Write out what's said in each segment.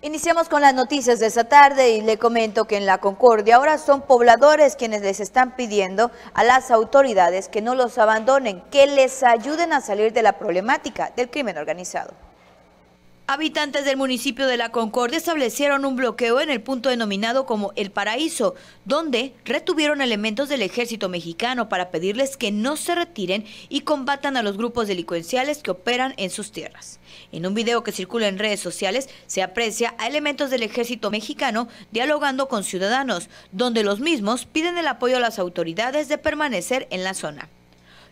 Iniciamos con las noticias de esta tarde y le comento que en la Concordia ahora son pobladores quienes les están pidiendo a las autoridades que no los abandonen, que les ayuden a salir de la problemática del crimen organizado. Habitantes del municipio de La Concordia establecieron un bloqueo en el punto denominado como El Paraíso, donde retuvieron elementos del ejército mexicano para pedirles que no se retiren y combatan a los grupos delincuenciales que operan en sus tierras. En un video que circula en redes sociales se aprecia a elementos del ejército mexicano dialogando con ciudadanos, donde los mismos piden el apoyo a las autoridades de permanecer en la zona.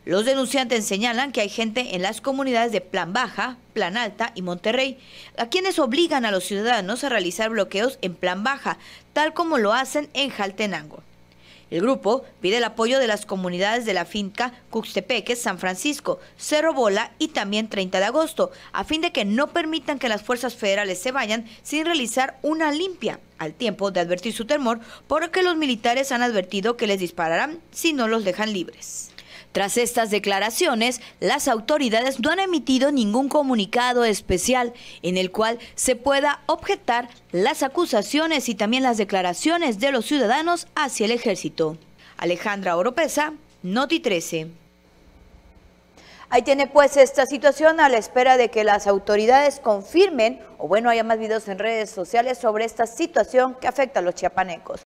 Los denunciantes señalan que hay gente en las comunidades de Plan Baja, Plan Alta y Monterrey, a quienes obligan a los ciudadanos a realizar bloqueos en Plan Baja, tal como lo hacen en Jaltenango. El grupo pide el apoyo de las comunidades de la finca Cuxtepeque, San Francisco, Cerro Bola y también 30 de agosto, a fin de que no permitan que las fuerzas federales se vayan sin realizar una limpia, al tiempo de advertir su temor porque los militares han advertido que les dispararán si no los dejan libres. Tras estas declaraciones, las autoridades no han emitido ningún comunicado especial en el cual se pueda objetar las acusaciones y también las declaraciones de los ciudadanos hacia el ejército. Alejandra Oropesa, Noti 13. Ahí tiene pues esta situación a la espera de que las autoridades confirmen o bueno, haya más videos en redes sociales sobre esta situación que afecta a los chiapanecos.